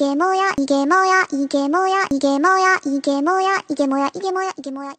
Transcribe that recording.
けもやいけもやいけもやいけもやいけもやいけもやいけもやいけもやいけもや